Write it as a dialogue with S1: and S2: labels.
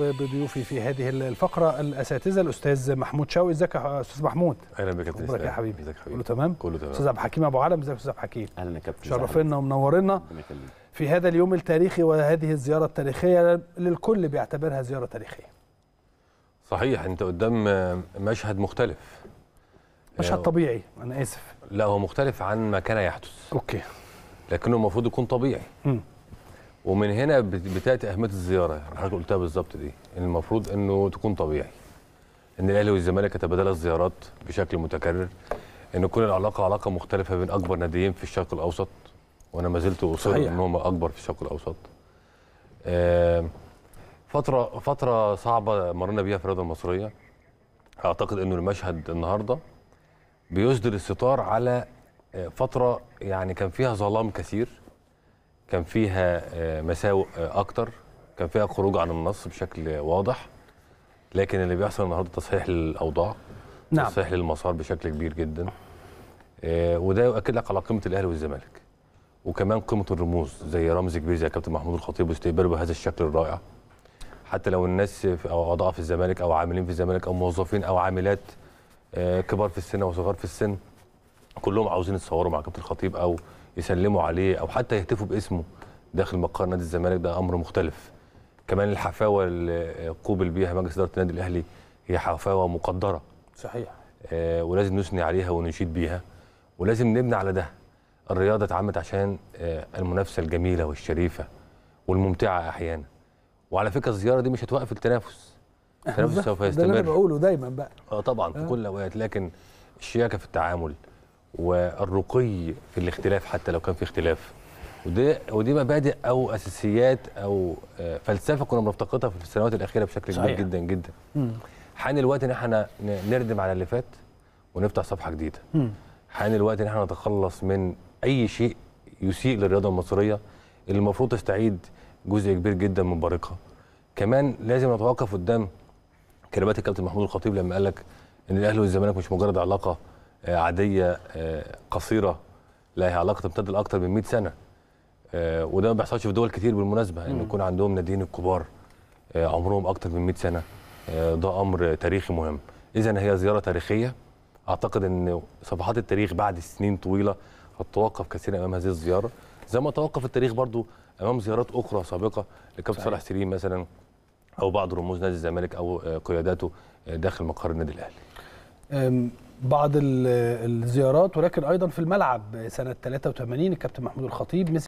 S1: بضيوفي في هذه الفقره الاساتذه الاستاذ محمود شوقي ازيك يا استاذ محمود اهلا بك يا كابتن ازيك يا حبيبي ازيك حبيبي كله تمام كله تمام استاذ عبد الحكيم ابو علم ازيك يا استاذ عبد الحكيم اهلا يا كابتن شرفنا ومنورنا في هذا اليوم التاريخي وهذه الزياره التاريخيه للكل بيعتبرها زياره تاريخيه صحيح انت قدام مشهد مختلف مشهد آه، طبيعي انا اسف لا هو مختلف عن ما كان يحدث اوكي لكنه المفروض يكون طبيعي م. ومن هنا بتاتي اهميه الزياره حضرتك قلتها بالظبط دي المفروض انه تكون طبيعي ان الاهلي والزمالك يتبادلا الزيارات بشكل متكرر ان يكون العلاقه علاقه مختلفه بين اكبر ناديين في الشرق الاوسط وانا ما زلت اصر ان هم اكبر في الشرق الاوسط آه، فتره فتره صعبه مرينا بيها في الرياضه المصريه اعتقد انه المشهد النهارده بيسدل الستار على آه، فتره يعني كان فيها ظلام كثير كان فيها آه، مساوئ آه، اكتر كان فيها خروج عن النص بشكل واضح لكن اللي بيحصل النهارده تصحيح للاوضاع نعم. تصحيح للمسار بشكل كبير جدا آه، وده يؤكد لك على قيمه الاهلي والزمالك وكمان قيمه الرموز زي رمز كبير زي كابتن محمود الخطيب واستقباله بهذا الشكل الرائع حتى لو الناس في او اعضاء في الزمالك او عاملين في الزمالك او موظفين او عاملات كبار في السن او صغار في السن كلهم عاوزين يتصوروا مع كابتن الخطيب او يسلموا عليه او حتى يهتفوا باسمه داخل مقر نادي الزمالك ده امر مختلف كمان الحفاوه اللي قوبل بيها مجلس اداره النادي الاهلي هي حفاوه مقدره صحيح آه ولازم نثني عليها ونشيد بيها ولازم نبني على ده الرياضه اتعمت عشان آه المنافسه الجميله والشريفه والممتعه احيانا وعلى فكره الزياره دي مش هتوقف التنافس
S2: التنافس سوف يستمر ده اللي انا
S1: بقوله دايما بقى اه طبعا في آه. كل الاوقات لكن الشياكه في التعامل والرقي في الاختلاف حتى لو كان في اختلاف ودي ودي مبادئ او اساسيات او آه، فلسفه كنا بنفتقدها في السنوات الاخيره بشكل كبير جدا جدا حان الوقت ان احنا نردم على اللي فات ونفتح صفحه جديده حان الوقت ان احنا نتخلص من اي شيء يسيء للرياضه المصريه اللي المفروض تستعيد جزء كبير جدا من بريقها كمان لازم نتوقف قدام كلمات الكابتن محمود الخطيب لما قال لك ان الاهلي والزمالك مش مجرد علاقه آه، عاديه آه، قصيره لا هي علاقه تمتد لاكثر من 100 سنه آه، وده ما بيحصلش في دول كتير بالمناسبه ان يكون عندهم ناديين الكبار عمرهم اكثر من 100 سنه ده امر تاريخي مهم اذا هي زياره تاريخيه اعتقد ان صفحات التاريخ بعد سنين طويله هتتوقف كثيرا امام هذه الزياره زي ما توقف التاريخ برضو امام زيارات اخرى سابقه لكابتن صالح سليم مثلا او بعض رموز نادي الزمالك او قياداته داخل مقر النادي الاهلي بعض الزيارات ولكن ايضا في الملعب سنه 83 الكابتن محمود الخطيب